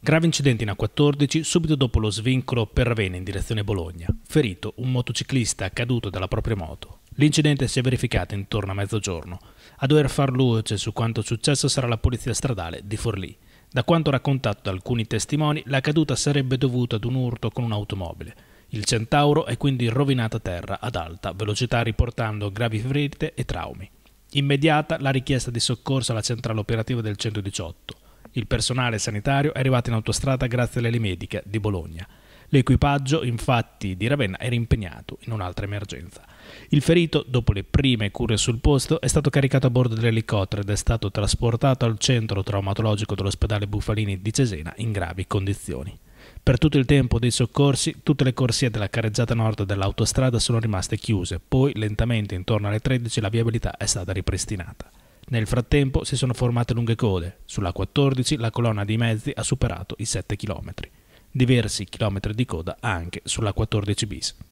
Grave incidente in A14 subito dopo lo svincolo per Ravenna in direzione Bologna. Ferito un motociclista caduto dalla propria moto. L'incidente si è verificato intorno a mezzogiorno. A dover far luce su quanto successo sarà la polizia stradale di Forlì. Da quanto raccontato da alcuni testimoni, la caduta sarebbe dovuta ad un urto con un'automobile. Il Centauro è quindi rovinato a terra ad alta velocità riportando gravi ferite e traumi. Immediata la richiesta di soccorso alla centrale operativa del 118. Il personale sanitario è arrivato in autostrada grazie all'ele medica di Bologna. L'equipaggio, infatti, di Ravenna era impegnato in un'altra emergenza. Il ferito, dopo le prime cure sul posto, è stato caricato a bordo dell'elicottero ed è stato trasportato al centro traumatologico dell'ospedale Bufalini di Cesena in gravi condizioni. Per tutto il tempo dei soccorsi, tutte le corsie della carreggiata nord dell'autostrada sono rimaste chiuse, poi lentamente intorno alle 13 la viabilità è stata ripristinata. Nel frattempo si sono formate lunghe code. Sulla 14 la colonna dei mezzi ha superato i 7 km. Diversi chilometri di coda anche sulla 14 bis.